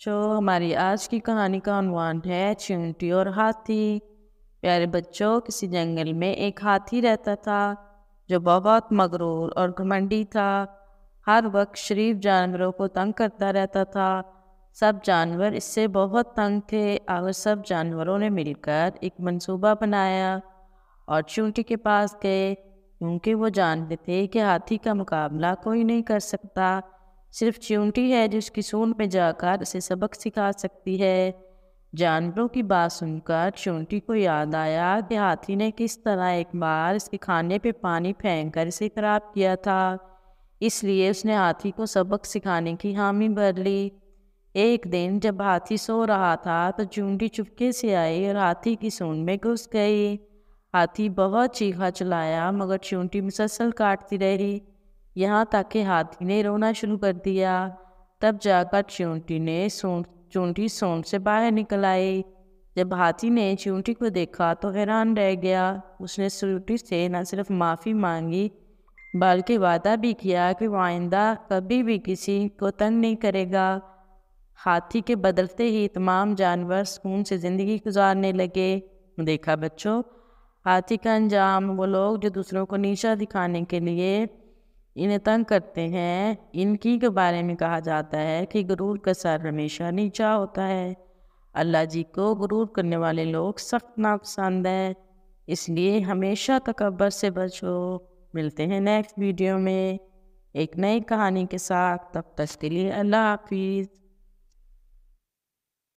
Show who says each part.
Speaker 1: जो हमारी आज की कहानी का अनुमान है चिंटी और हाथी प्यारे बच्चों किसी जंगल में एक हाथी रहता था जो बहुत मगरूर और घमंडी था हर वक्त शरीफ जानवरों को तंग करता रहता था सब जानवर इससे बहुत तंग थे और सब जानवरों ने मिलकर एक मंसूबा बनाया और चूंटी के पास गए क्योंकि वो जानते थे कि हाथी का मुकाबला कोई नहीं कर सकता सिर्फ चिमटी है जिसकी सूंड में जाकर उसे सबक सिखा सकती है जानवरों की बात सुनकर चूंटी को याद आया कि हाथी ने किस तरह एक बार इसके खाने पे पानी फेंक कर इसे खराब किया था इसलिए उसने हाथी को सबक सिखाने की हामी भर ली एक दिन जब हाथी सो रहा था तो चूंटी चुपके से आई और हाथी की सूंड में घुस गई हाथी बहुत चीखा चलाया मगर चूंटी मुसलसल काटती रही यहाँ तक कि हाथी ने रोना शुरू कर दिया तब जाकर चूंटी ने सूं चूंटी सूंट से बाहर निकल आई जब हाथी ने चूंटी को देखा तो हैरान रह गया उसने चूंटी से न सिर्फ माफ़ी मांगी बल्कि वादा भी किया कि वह आइंदा कभी भी किसी को तंग नहीं करेगा हाथी के बदलते ही तमाम जानवर सुकून से ज़िंदगी गुजारने लगे देखा बच्चों हाथी का अंजाम वो लोग जो दूसरों को नीचा दिखाने के लिए इन्हें तंग करते हैं इनकी के बारे में कहा जाता है कि गुरूर का सर हमेशा नीचा होता है अल्लाह जी को गुरूर करने वाले लोग सख्त नापसंद है इसलिए हमेशा तकबर से बचो मिलते हैं नेक्स्ट वीडियो में एक नई कहानी के साथ तब तक के लिए अल्लाह हाफिज़